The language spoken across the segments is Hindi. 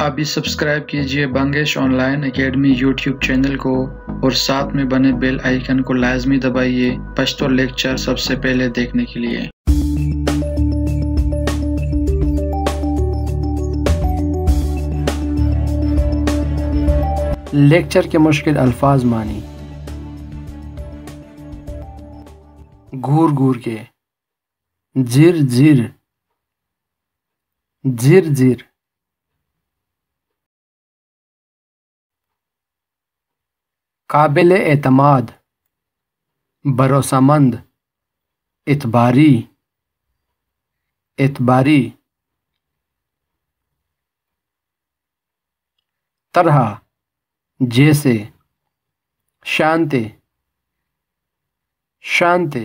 अभी सब्सक्राइब कीजिए Bangesh online academy YouTube channel को और साथ में बने बेल आइकन को लाजमी दबाइए पश्तो लेक्चर सबसे पहले देखने के लिए लेक्चर के मुश्किल अल्फाज मानी घूर घूर के जिर जिर जिर जिर काबिल एतमाद भरोसामंद इतबारी एतबारी तरह जैसे शांति शांति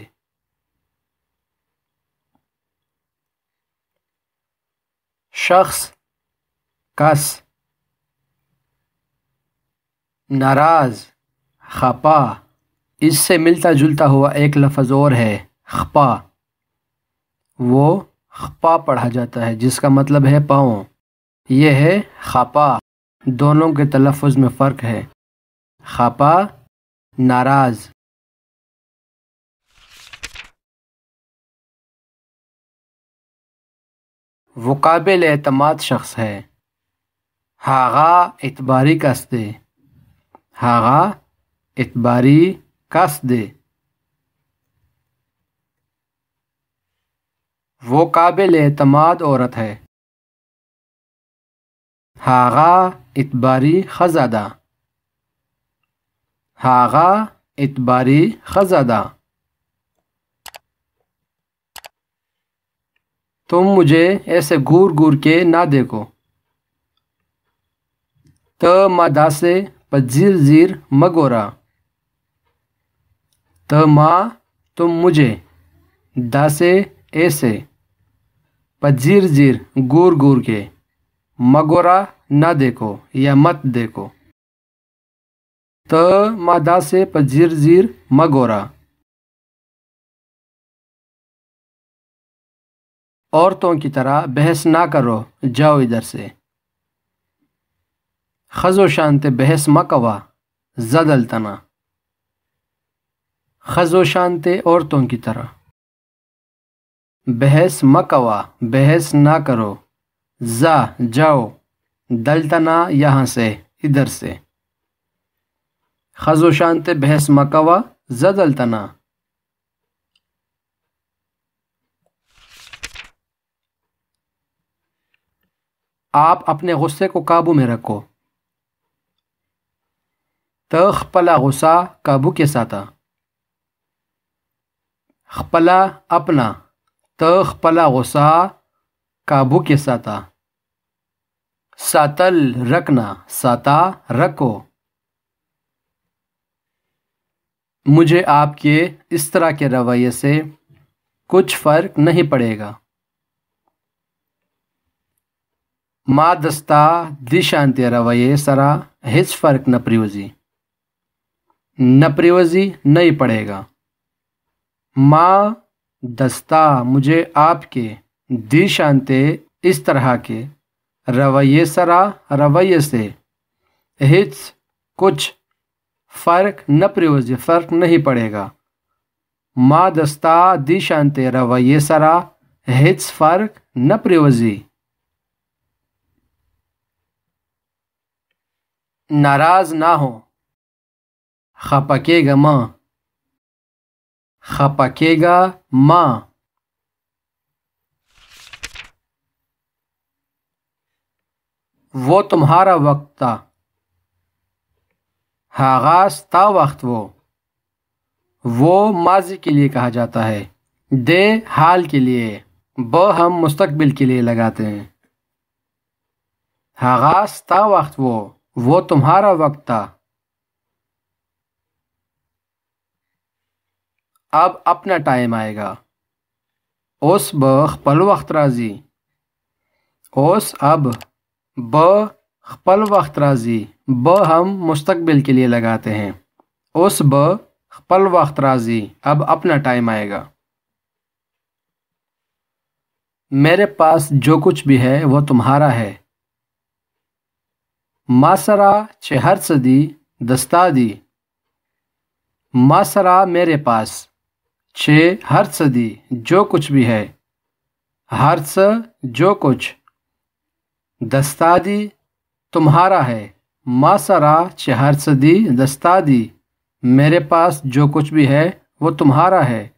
शख्स कस नाराज़ खपा इससे मिलता जुलता हुआ एक लफज और है खपा वो खपा पढ़ा जाता है जिसका मतलब है पाँव यह है खपा दोनों के तलफ़ में फ़र्क है खपा नाराज़ वो काबिल एतमाद शख्स है हागा इतबारी कस्ते हागा إخباري قصد वो काबिल एतमाद औरत है हागा इतबारी खजादा हागा इतबारी खजादा तुम मुझे ऐसे घूर घूर के ना देखो त मदा से पजीर जीर मगोरा त तो माँ तुम मुझे दासे ऐसे पजीर जीर गूर गूर के मगोरा न देखो या मत देखो त तो माँ दासे पजीर जीर मगोरा औरतों की तरह बहस ना करो जाओ इधर से खजो शांत बहस मकवा जदल तना खजो शांत औरतों की तरह बहस मकवा बहस ना करो जा जाओ दलतना यहाँ से इधर से खजो शांत बहस मकवा दलतना आप अपने गुस्से को काबू में रखो तख पला गुस्सा काबू के साथ खपला अपना तो खपला गुस्सा काबू के साता सातल रखना साता रखो मुझे आपके इस तरह के रवैये से कुछ फ़र्क नहीं पड़ेगा माँ दस्ता दिशांत्य रवैये सरा हिच फ़र्क न प्रियोजी न प्रियोजी नहीं पड़ेगा माँ दस्ता मुझे आपके दिशानते इस तरह के रवैये सरा रवैये से हिच कुछ फ़र्क न प्रयोज फ़र्क नहीं पड़ेगा माँ दस्ता दी रवैये सरा हिच फ़र्क न प्रयोजी नाराज़ ना हो खपकेगा माँ खपकेगा माँ वो तुम्हारा वक्त था हागास था वक्त वो वो माजी के लिए कहा जाता है दे हाल के लिए ब हम मुस्तकबिल के लिए लगाते हैं हागास था वक्त वो वो तुम्हारा वक्त था अब अपना टाइम आएगा ओस ब खपल वक्त राजी ओस अब ब खपल वक्त राजी ब हम मुस्तकबिल के लिए लगाते हैं ओस ब खपल वक्त राजी अब अपना टाइम आएगा मेरे पास जो कुछ भी है वो तुम्हारा है मासरा चेहर सदी दस्ता दी मासरा मेरे पास छः हर सदी जो कुछ भी है हर स जो कुछ दस्तादी तुम्हारा है मासरा हर सदी दस्तादी मेरे पास जो कुछ भी है वो तुम्हारा है